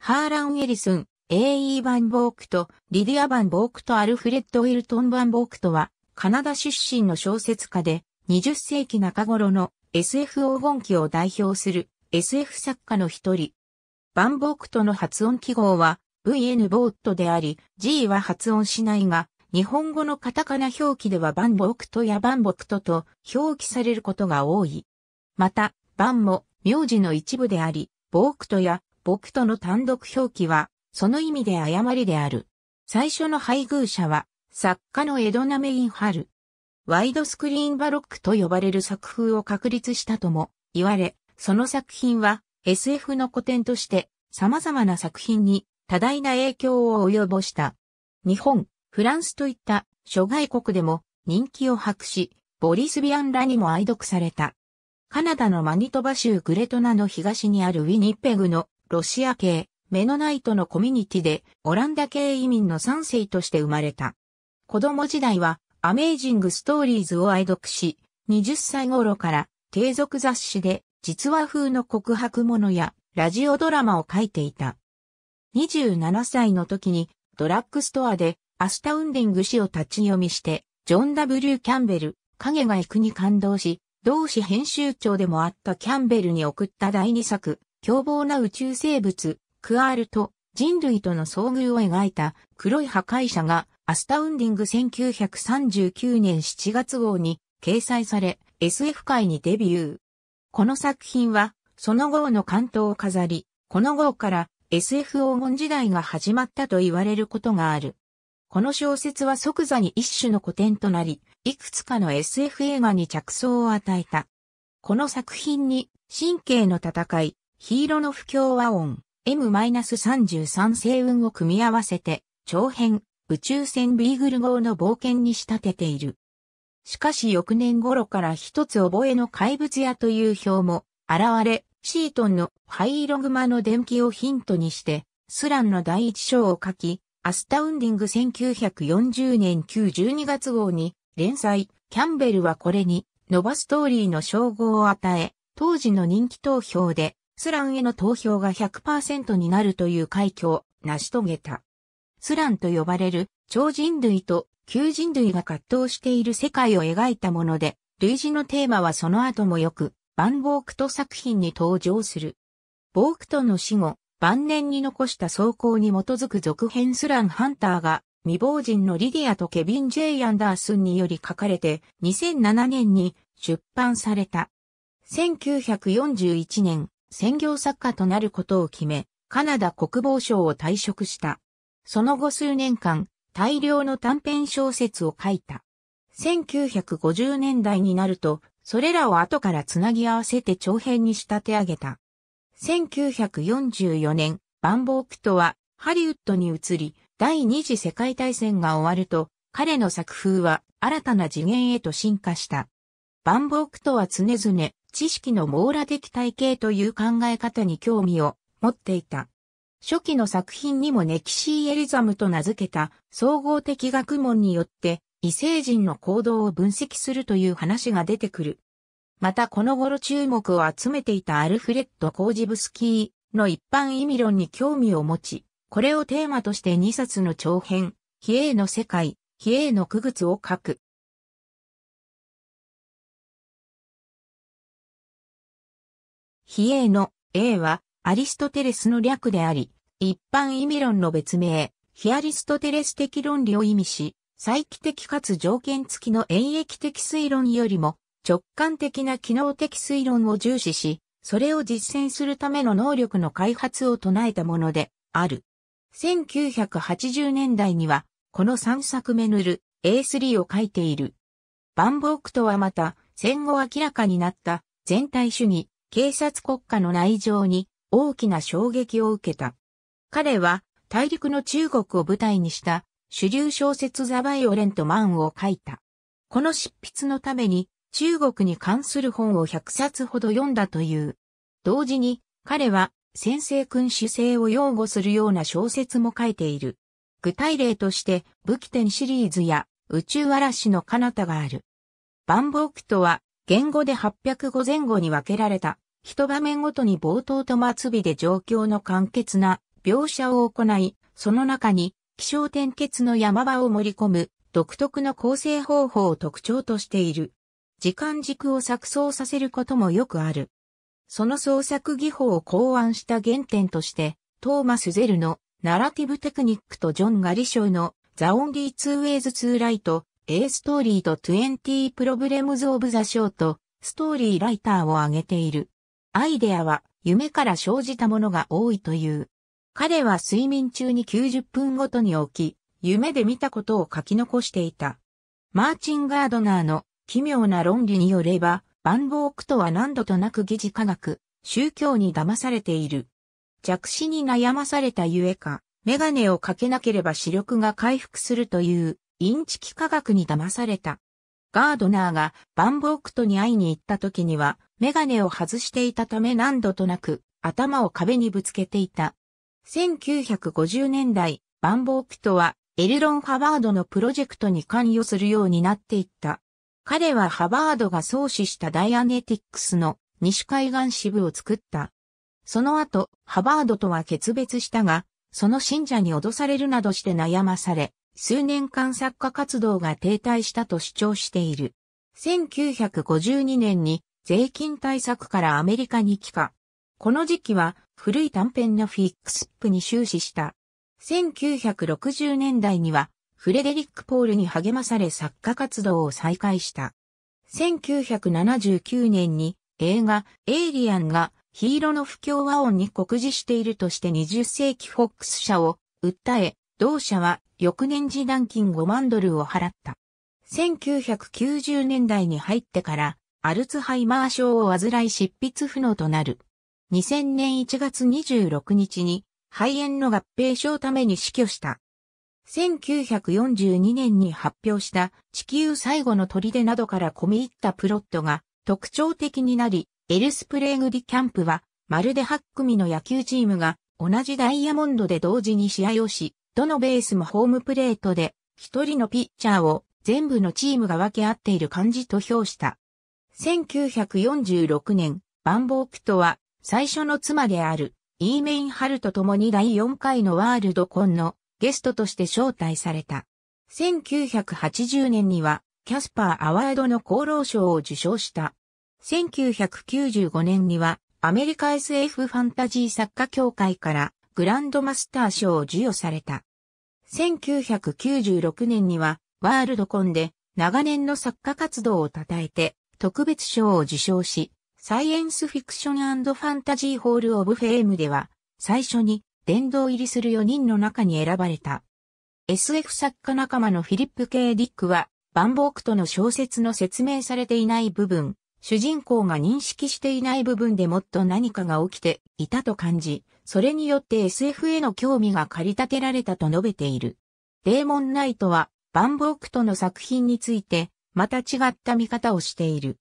ハーラン・エリスン、A.E. バンボークと、リディア・バンボークとアルフレッド・ウィルトン・バンボークとは、カナダ出身の小説家で、20世紀中頃の SF 黄金期を代表する SF 作家の一人。バンボークとの発音記号は VN ボートであり、G は発音しないが、日本語のカタカナ表記ではバンボークとやバンボクトと表記されることが多い。また、バンも名字の一部であり、ボークトや僕との単独表記は、その意味で誤りである。最初の配偶者は、作家のエドナメインハル。ワイドスクリーンバロックと呼ばれる作風を確立したとも言われ、その作品は SF の古典として様々な作品に多大な影響を及ぼした。日本、フランスといった諸外国でも人気を博し、ボリスビアンらにも愛読された。カナダのマニトバ州グレトナの東にあるウィニペグのロシア系、メノナイトのコミュニティで、オランダ系移民の3世として生まれた。子供時代は、アメージングストーリーズを愛読し、20歳頃から、低俗雑誌で、実話風の告白物や、ラジオドラマを書いていた。27歳の時に、ドラッグストアで、アスタウンディング誌を立ち読みして、ジョン・ W・ キャンベル、影が行くに感動し、同誌編集長でもあったキャンベルに送った第2作、凶暴な宇宙生物、クアールと人類との遭遇を描いた黒い破壊者がアスタウンディング1939年7月号に掲載され SF 界にデビュー。この作品はその号の関東を飾り、この号から SF 黄金時代が始まったと言われることがある。この小説は即座に一種の古典となり、いくつかの SF 映画に着想を与えた。この作品に神経の戦い、ヒーロの不協和音 M-33 星雲を組み合わせて長編宇宙船ビーグル号の冒険に仕立てている。しかし翌年頃から一つ覚えの怪物屋という表も現れ、シートンの灰色熊の伝記をヒントにして、スランの第一章を書き、アスタウンディング1940年9 12月号に連載、キャンベルはこれに、ノバストーリーの称号を与え、当時の人気投票でスランへの投票が100%になるという快挙を成し遂げた。スランと呼ばれる超人類と旧人類が葛藤している世界を描いたもので、類似のテーマはその後もよく、バン・ボークト作品に登場する。ボークトの死後、晩年に残した草稿に基づく続編スラン・ハンターが、未亡人のリディアとケビン・ジェイ・アンダースンにより書かれて、2007年に出版された。1941年、専業作家となることを決め、カナダ国防省を退職した。その後数年間、大量の短編小説を書いた。1950年代になると、それらを後からつなぎ合わせて長編に仕立て上げた。1944年、バンボークトはハリウッドに移り、第二次世界大戦が終わると、彼の作風は新たな次元へと進化した。バンボークトは常々知識の網羅的体系という考え方に興味を持っていた。初期の作品にもネキシー・エリザムと名付けた総合的学問によって異星人の行動を分析するという話が出てくる。またこの頃注目を集めていたアルフレッド・コージブスキーの一般意味論に興味を持ち、これをテーマとして2冊の長編、比叡の世界、比叡の区物を書く。非営の A はアリストテレスの略であり、一般意味論の別名、非アリストテレス的論理を意味し、再帰的かつ条件付きの演疫的推論よりも直感的な機能的推論を重視し、それを実践するための能力の開発を唱えたものである。1980年代には、この3作目塗る A3 を書いている。バンボークとはまた、戦後明らかになった全体主義、警察国家の内情に大きな衝撃を受けた。彼は大陸の中国を舞台にした主流小説ザ・バイオレント・マンを書いた。この執筆のために中国に関する本を100冊ほど読んだという。同時に彼は先生君主制を擁護するような小説も書いている。具体例として武器店シリーズや宇宙嵐の彼方がある。万木とは言語で805前後に分けられた、一場面ごとに冒頭と末尾で状況の簡潔な描写を行い、その中に気象転結の山場を盛り込む独特の構成方法を特徴としている。時間軸を錯綜させることもよくある。その創作技法を考案した原点として、トーマス・ゼルのナラティブテクニックとジョン・ガリショウのザ・オンリー・ツー・ウェイズ・ツー・ライト A Story と20 Problems of the Short ストーリーライターを挙げている。アイデアは夢から生じたものが多いという。彼は睡眠中に90分ごとに起き、夢で見たことを書き残していた。マーチン・ガードナーの奇妙な論理によれば、万望苦とは何度となく疑似科学、宗教に騙されている。弱視に悩まされたゆえか、メガネをかけなければ視力が回復するというインチキ科学に騙された。ガードナーがバンボークトに会いに行った時には、メガネを外していたため何度となく頭を壁にぶつけていた。1950年代、バンボークトはエルロン・ハバードのプロジェクトに関与するようになっていった。彼はハバードが創始したダイアネティックスの西海岸支部を作った。その後、ハバードとは決別したが、その信者に脅されるなどして悩まされ、数年間作家活動が停滞したと主張している。1952年に税金対策からアメリカに帰化。この時期は古い短編のフィックスップに終始した。1960年代にはフレデリック・ポールに励まされ作家活動を再開した。1979年に映画エイリアンがヒーローの不協和音に酷似しているとして20世紀フォックス社を訴え、同社は翌年時団金5万ドルを払った。1990年代に入ってから、アルツハイマー症を患い執筆不能となる。2000年1月26日に肺炎の合併症ために死去した。1942年に発表した地球最後の砦などから込み入ったプロットが特徴的になり、エルスプレーグ・ディ・キャンプはまるで8組の野球チームが同じダイヤモンドで同時に試合をし、どのベースもホームプレートで、一人のピッチャーを全部のチームが分け合っている感じと評した。1946年、バンボークトは最初の妻であるイーメインハルと共に第4回のワールドコンのゲストとして招待された。1980年にはキャスパーアワードの功労賞を受賞した。1995年にはアメリカ SF ファンタジー作家協会からグランドマスター賞を授与された。1996年にはワールドコンで長年の作家活動を称えて特別賞を受賞し、サイエンスフィクションファンタジーホールオブフェームでは最初に殿堂入りする4人の中に選ばれた。SF 作家仲間のフィリップ・ケイ・ディックは、バンボークとの小説の説明されていない部分、主人公が認識していない部分でもっと何かが起きていたと感じ、それによって SF への興味が駆り立てられたと述べている。デーモンナイトは、バンボークとの作品について、また違った見方をしている。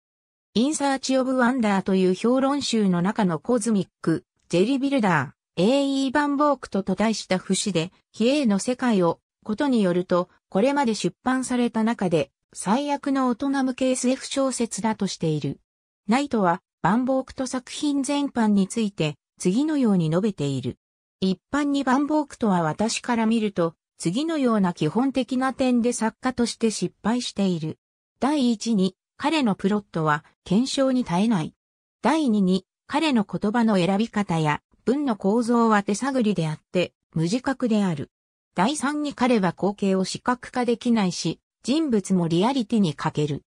インサーチ・オブ・ワンダーという評論集の中のコズミック、ジェリ・ビルダー、A.E. バンボークとと題した節で、非営の世界を、ことによると、これまで出版された中で、最悪の大人向け SF 小説だとしている。ナイトは、バンボークト作品全般について、次のように述べている。一般にバンボークとは私から見ると、次のような基本的な点で作家として失敗している。第一に、彼のプロットは検証に耐えない。第二に、彼の言葉の選び方や文の構造は手探りであって、無自覚である。第三に彼は光景を視覚化できないし、人物もリアリティに欠ける。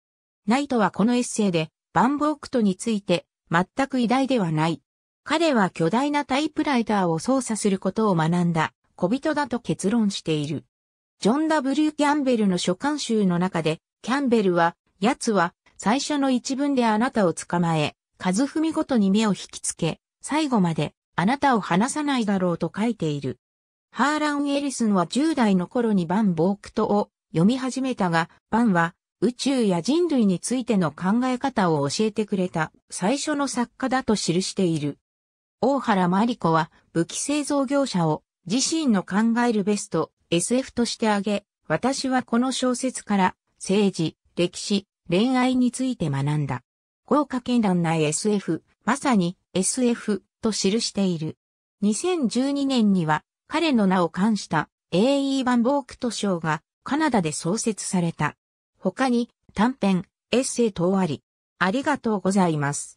ナイトはこのエッセイで、バンボークトについて、全く偉大ではない、彼は巨大なタイプライターを操作することを学んだ小人だと結論している。ジョン・ W・ キャンベルの書簡集の中で、キャンベルは、奴は、最初の一文であなたを捕まえ、数踏みごとに目を引きつけ、最後まで、あなたを離さないだろうと書いている。ハーラン・エリスンは10代の頃にバン・ボークトを読み始めたが、バンは宇宙や人類についての考え方を教えてくれた最初の作家だと記している。大原麻里子は武器製造業者を自身の考えるベスト SF として挙げ、私はこの小説から政治、歴史、恋愛について学んだ。豪華絢爛な SF、まさに SF と記している。2012年には彼の名を冠した AE 版ボークト賞がカナダで創設された。他に短編、エッセイ等あり。ありがとうございます。